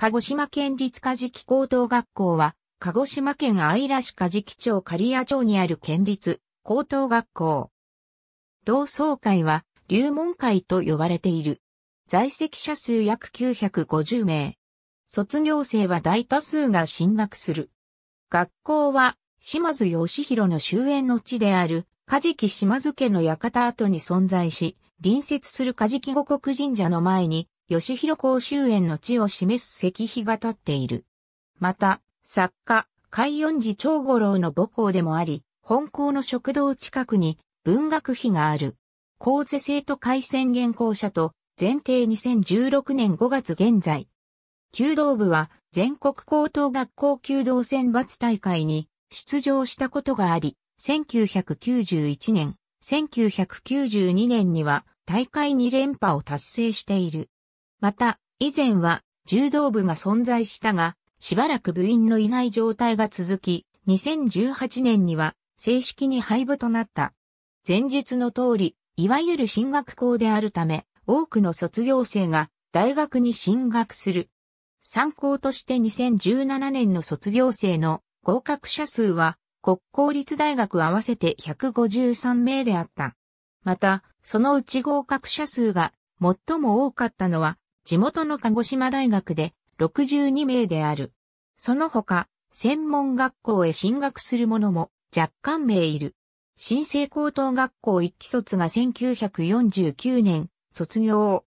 鹿児島県立カジキ高等学校は、鹿児島県愛良市カジキ町刈谷町にある県立高等学校。同窓会は、流門会と呼ばれている。在籍者数約950名。卒業生は大多数が進学する。学校は、島津義弘の終焉の地である、カジキ島津家の館跡に存在し、隣接するカジキ五国神社の前に、吉弘公衆園の地を示す石碑が立っている。また、作家、海音寺長五郎の母校でもあり、本校の食堂近くに文学碑がある。高瀬生徒会宣言校舎と、前提2016年5月現在。弓道部は全国高等学校弓道選抜大会に出場したことがあり、1991年、1992年には大会2連覇を達成している。また、以前は柔道部が存在したが、しばらく部員のいない状態が続き、2018年には正式に廃部となった。前述の通り、いわゆる進学校であるため、多くの卒業生が大学に進学する。参考として2017年の卒業生の合格者数は、国公立大学合わせて153名であった。また、そのうち合格者数が最も多かったのは、地元の鹿児島大学で62名である。その他、専門学校へ進学する者も若干名いる。新生高等学校一期卒が1949年卒業